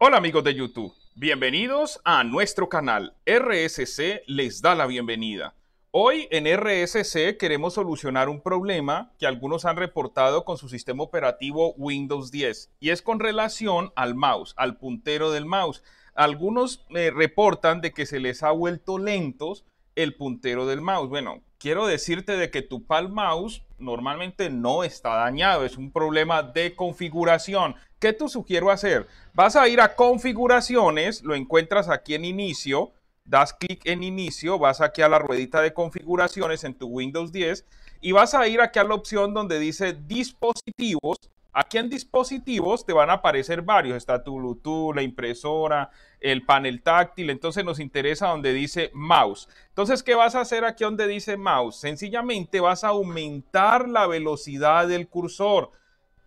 Hola amigos de YouTube, bienvenidos a nuestro canal. RSC les da la bienvenida. Hoy en RSC queremos solucionar un problema que algunos han reportado con su sistema operativo Windows 10 y es con relación al mouse, al puntero del mouse. Algunos eh, reportan de que se les ha vuelto lentos el puntero del mouse. Bueno, quiero decirte de que tu Palm Mouse normalmente no está dañado, es un problema de configuración. ¿Qué te sugiero hacer? Vas a ir a configuraciones, lo encuentras aquí en inicio, das clic en inicio, vas aquí a la ruedita de configuraciones en tu Windows 10 y vas a ir aquí a la opción donde dice dispositivos Aquí en dispositivos te van a aparecer varios. Está tu Bluetooth, la impresora, el panel táctil. Entonces nos interesa donde dice mouse. Entonces, ¿qué vas a hacer aquí donde dice mouse? Sencillamente vas a aumentar la velocidad del cursor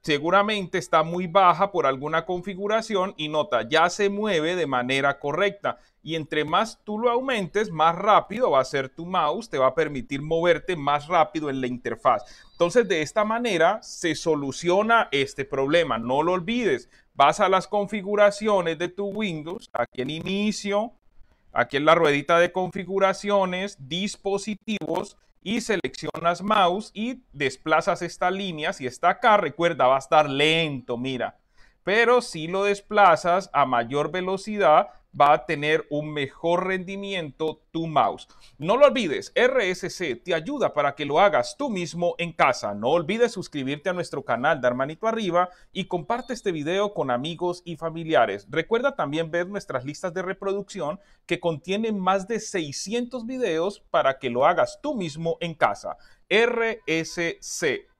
seguramente está muy baja por alguna configuración y nota, ya se mueve de manera correcta. Y entre más tú lo aumentes, más rápido va a ser tu mouse, te va a permitir moverte más rápido en la interfaz. Entonces, de esta manera se soluciona este problema. No lo olvides, vas a las configuraciones de tu Windows, aquí en inicio, aquí en la ruedita de configuraciones, dispositivos, y seleccionas mouse y desplazas esta línea. Si está acá, recuerda, va a estar lento, mira. Pero si lo desplazas a mayor velocidad, va a tener un mejor rendimiento tu mouse. No lo olvides, RSC te ayuda para que lo hagas tú mismo en casa. No olvides suscribirte a nuestro canal, dar manito arriba y comparte este video con amigos y familiares. Recuerda también ver nuestras listas de reproducción que contienen más de 600 videos para que lo hagas tú mismo en casa. RSC